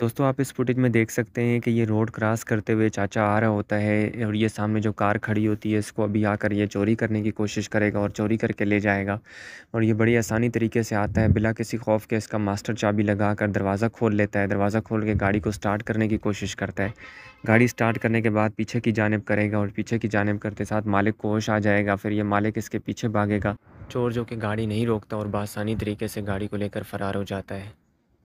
दोस्तों आप इस फुटेज में देख सकते हैं कि ये रोड क्रॉस करते हुए चाचा आ रहा होता है और ये सामने जो कार खड़ी होती है इसको अभी आकर ये चोरी करने की कोशिश करेगा और चोरी करके ले जाएगा और ये बड़ी आसानी तरीके से आता है बिला किसी खौफ के इसका मास्टर चाबी लगा कर दरवाज़ा खोल लेता है दरवाज़ा खोल के गाड़ी को स्टार्ट करने की कोशिश करता है गाड़ी स्टार्ट करने के बाद पीछे की जानब करेगा और पीछे की जानब करते साथ मालिक को होश आ जाएगा फिर ये मालिक इसके पीछे भागेगा चोर जो कि गाड़ी नहीं रोकता और बासानी तरीके से गाड़ी को लेकर फ़रार हो जाता है